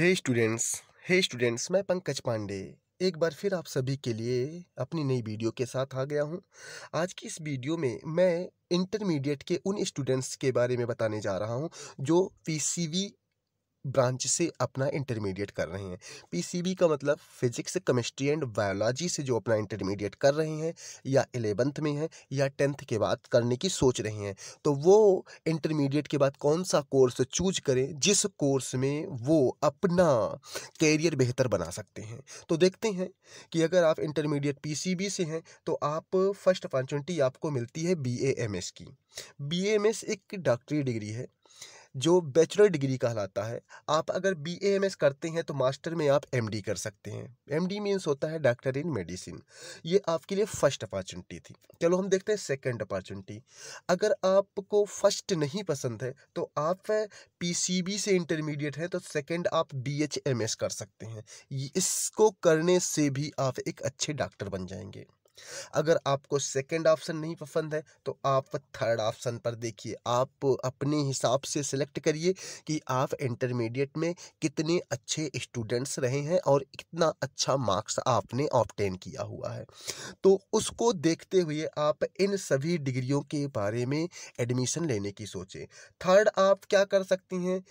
हे students हे students मैं पंकज पांडे एक बार फिर आप सभी के लिए अपनी नई वीडियो के साथ आ गया हूं आज की इस वीडियो में मैं इंटरमीडिएट के उन स्टूडेंट्स के बारे में बताने जा रहा हूं जो पी ब्रांच से अपना इंटरमीडिएट कर रहे हैं पीसीबी का मतलब फिजिक्स केमिस्ट्री एंड बायोलॉजी से जो अपना इंटरमीडिएट कर रहे हैं या एलेवंथ में हैं या टेंथ के बाद करने की सोच रहे हैं तो वो इंटरमीडिएट के बाद कौन सा कोर्स चूज करें जिस कोर्स में वो अपना कैरियर बेहतर बना सकते हैं तो देखते हैं कि अगर आप इंटरमीडिएट पी से हैं तो आप फर्स्ट अपॉर्चुनिटी आपको मिलती है बी की बी एक डॉक्टरी डिग्री है जो बैचलर डिग्री कहलाता है आप अगर बी एम एस करते हैं तो मास्टर में आप एम डी कर सकते हैं एम डी मीन्स होता है डॉक्टर इन मेडिसिन ये आपके लिए फर्स्ट अपॉर्चुनिटी थी चलो हम देखते हैं सेकेंड अपॉर्चुनिटी अगर आपको फर्स्ट नहीं पसंद है तो आप पी सी बी से इंटरमीडिएट हैं तो सेकेंड आप बी एच एम एस कर सकते हैं इसको करने से भी आप एक अच्छे डॉक्टर बन जाएंगे अगर आपको सेकंड ऑप्शन नहीं पसंद है तो आप थर्ड ऑप्शन पर देखिए आप अपने हिसाब से सिलेक्ट करिए कि आप इंटरमीडिएट में कितने अच्छे स्टूडेंट्स रहे हैं और कितना अच्छा मार्क्स आपने ऑप्टेन किया हुआ है तो उसको देखते हुए आप इन सभी डिग्रियों के बारे में एडमिशन लेने की सोचें थर्ड आप क्या कर सकती हैं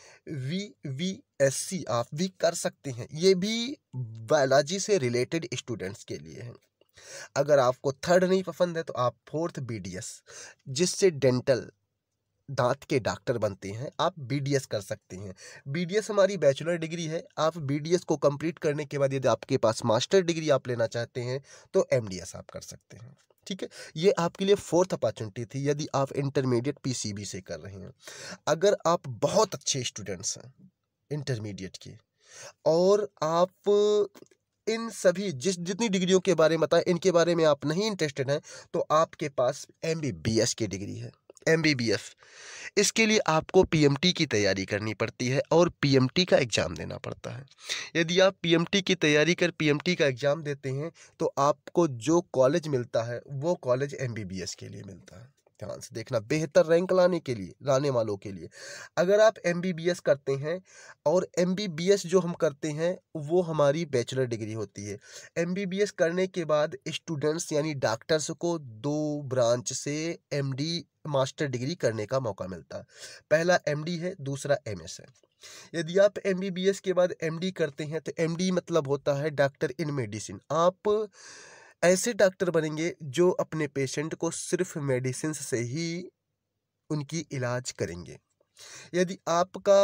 वी वी एस सी आप भी कर सकते हैं ये भी बायोलॉजी से रिलेटेड स्टूडेंट्स के लिए हैं अगर आपको थर्ड नहीं पसंद है तो आप फोर्थ बी जिससे डेंटल दांत के डॉक्टर बनते हैं आप बी कर सकते हैं बी हमारी बैचलर डिग्री है आप बी को कंप्लीट करने के बाद यदि आपके पास मास्टर डिग्री आप लेना चाहते हैं तो एम आप कर सकते हैं ठीक है ये आपके लिए फोर्थ अपॉर्चुनिटी थी यदि आप इंटरमीडिएट पी से कर रहे हैं अगर आप बहुत अच्छे स्टूडेंट्स हैं इंटरमीडिएट के और आप इन सभी जिस जितनी डिग्रियों के बारे में बताएं इनके बारे में आप नहीं इंटरेस्टेड हैं तो आपके पास एम की डिग्री है एम इसके लिए आपको पी की तैयारी करनी पड़ती है और पी का एग्ज़ाम देना पड़ता है यदि आप पी की तैयारी कर पी का एग्ज़ाम देते हैं तो आपको जो कॉलेज मिलता है वो कॉलेज एम के लिए मिलता है ध्यान से देखना बेहतर रैंक लाने के लिए लाने वालों के लिए अगर आप एम करते हैं और एम जो हम करते हैं वो हमारी बैचलर डिग्री होती है एम करने के बाद स्टूडेंट्स यानी डॉक्टर्स को दो ब्रांच से एम मास्टर डिग्री करने का मौका मिलता है पहला एम है दूसरा एम है यदि आप एम के बाद एम करते हैं तो एम मतलब होता है डॉक्टर इन मेडिसिन आप ऐसे डॉक्टर बनेंगे जो अपने पेशेंट को सिर्फ मेडिसिन से ही उनकी इलाज करेंगे यदि आपका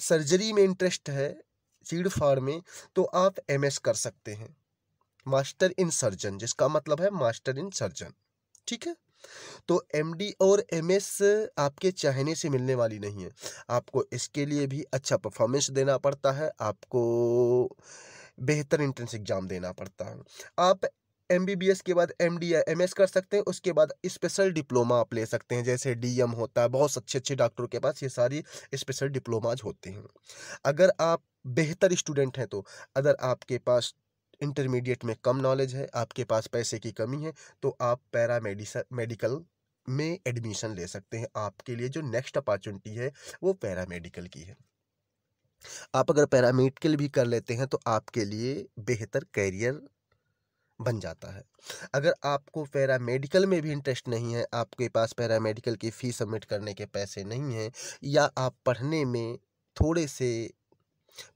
सर्जरी में इंटरेस्ट है सीड फाड़ में तो आप एमएस कर सकते हैं मास्टर इन सर्जन जिसका मतलब है मास्टर इन सर्जन ठीक है तो एमडी और एमएस आपके चाहने से मिलने वाली नहीं है आपको इसके लिए भी अच्छा परफॉर्मेंस देना पड़ता है आपको बेहतर इंट्रेंस एग्ज़ाम देना पड़ता है आप एम बी बी एस के बाद एम डी या एम एस कर सकते हैं उसके बाद स्पेशल डिप्लोमा आप ले सकते हैं जैसे डी एम होता है बहुत अच्छे अच्छे डॉक्टरों के पास ये सारी स्पेशल डिप्लोमाज होते हैं अगर आप बेहतर स्टूडेंट हैं तो अगर आपके पास इंटरमीडिएट में कम नॉलेज है आपके पास पैसे की कमी है तो आप पैरा मेडिकल में एडमिशन ले सकते हैं आपके लिए जो नेक्स्ट अपॉर्चुनिटी है वो पैरा मेडिकल की है आप अगर पैरामेडिकल भी कर लेते हैं तो आपके लिए बेहतर कैरियर बन जाता है अगर आपको पैरामेडिकल में भी इंटरेस्ट नहीं है आपके पास पैरामेडिकल की फ़ी सबमिट करने के पैसे नहीं हैं या आप पढ़ने में थोड़े से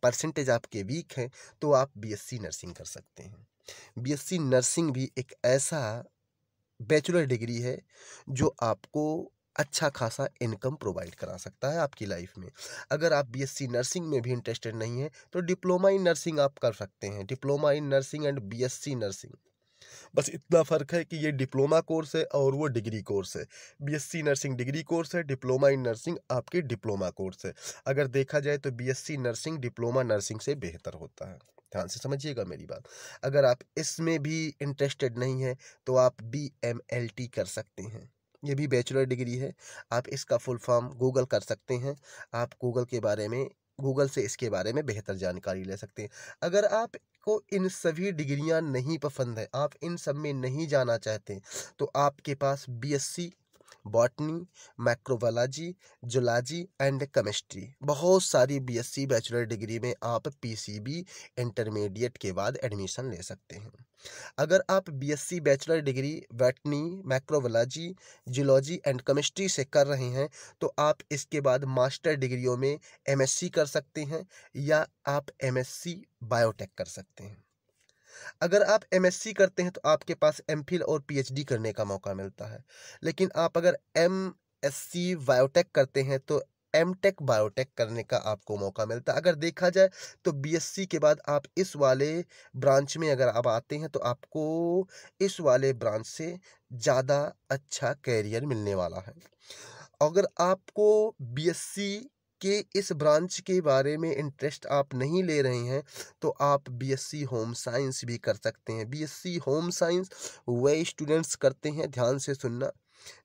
परसेंटेज आपके वीक हैं तो आप बीएससी नर्सिंग कर सकते हैं बीएससी नर्सिंग भी एक ऐसा बैचलर डिग्री है जो आपको अच्छा खासा इनकम प्रोवाइड करा सकता है आपकी लाइफ में अगर आप बीएससी नर्सिंग में भी इंटरेस्टेड नहीं है तो डिप्लोमा इन नर्सिंग आप कर सकते हैं diploma in nursing and BSc nursing बस इतना फ़र्क है कि ये डिप्लोमा कोर्स है और वो डिग्री कोर्स है बीएससी नर्सिंग डिग्री कोर्स है डिप्लोमा इन नर्सिंग आपके डिप्लोमा कोर्स है अगर देखा जाए तो बीएससी नर्सिंग डिप्लोमा नर्सिंग से बेहतर होता है ध्यान से समझिएगा मेरी बात अगर आप इसमें भी इंटरेस्टेड नहीं है तो आप बी कर सकते हैं ये भी बैचलर डिग्री है आप इसका फुल फॉर्म गूगल कर सकते हैं आप गूगल के बारे में गूगल से इसके बारे में बेहतर जानकारी ले सकते हैं अगर आप को इन सभी डिग्रियां नहीं पसंद है आप इन सब में नहीं जाना चाहते तो आपके पास BSc botany microbiology zoology and chemistry बहुत सारी बीएससी बैचलर डिग्री में आप पीसीबी इंटरमीडिएट के बाद एडमिशन ले सकते हैं अगर आप BSc bachelor degree botany microbiology geology and chemistry से कर रहे हैं तो आप इसके बाद मास्टर डिग्रियों में एमएससी कर सकते हैं या आप एमएससी बायोटेक कर सकते हैं अगर आप एमएससी करते हैं तो आपके पास एमफिल और पीएचडी करने का मौका मिलता है लेकिन आप अगर एम एस सी बायोटेक करते हैं तो एम टेक बायोटेक करने का आपको मौका मिलता है अगर देखा जाए तो बीएससी के बाद आप इस वाले ब्रांच में अगर आप आते हैं तो आपको इस वाले ब्रांच से ज़्यादा अच्छा कैरियर मिलने वाला है अगर आपको बीएससी के इस ब्रांच के बारे में इंटरेस्ट आप नहीं ले रहे हैं तो आप बीएससी होम साइंस भी कर सकते हैं बीएससी होम साइंस वे स्टूडेंट्स करते हैं ध्यान से सुनना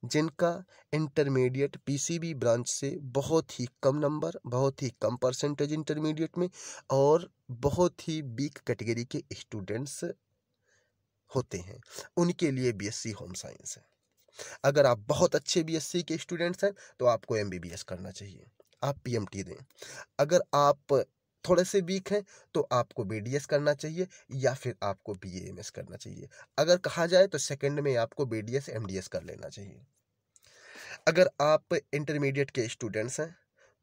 जिनका इंटरमीडिएट पीसीबी ब्रांच से बहुत ही कम नंबर बहुत ही कम परसेंटेज इंटरमीडिएट में और बहुत ही वीक कैटेगरी के स्टूडेंट्स होते हैं उनके लिए बीएससी होम साइंस है अगर आप बहुत अच्छे बीएससी के स्टूडेंट्स हैं तो आपको एमबीबीएस करना चाहिए आप पीएमटी दें अगर आप थोड़े से वीक हैं तो आपको बी करना चाहिए या फिर आपको बी करना चाहिए अगर कहा जाए तो सेकेंड में आपको बी डी कर लेना चाहिए अगर आप इंटरमीडिएट के स्टूडेंट्स हैं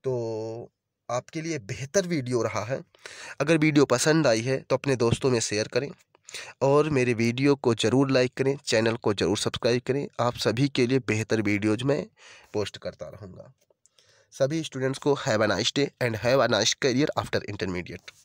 तो आपके लिए बेहतर वीडियो रहा है अगर वीडियो पसंद आई है तो अपने दोस्तों में शेयर करें और मेरे वीडियो को ज़रूर लाइक करें चैनल को ज़रूर सब्सक्राइब करें आप सभी के लिए बेहतर वीडियोज़ मैं पोस्ट करता रहूँगा सभी स्टूडेंट्स को have a nice day and have a nice career after intermediate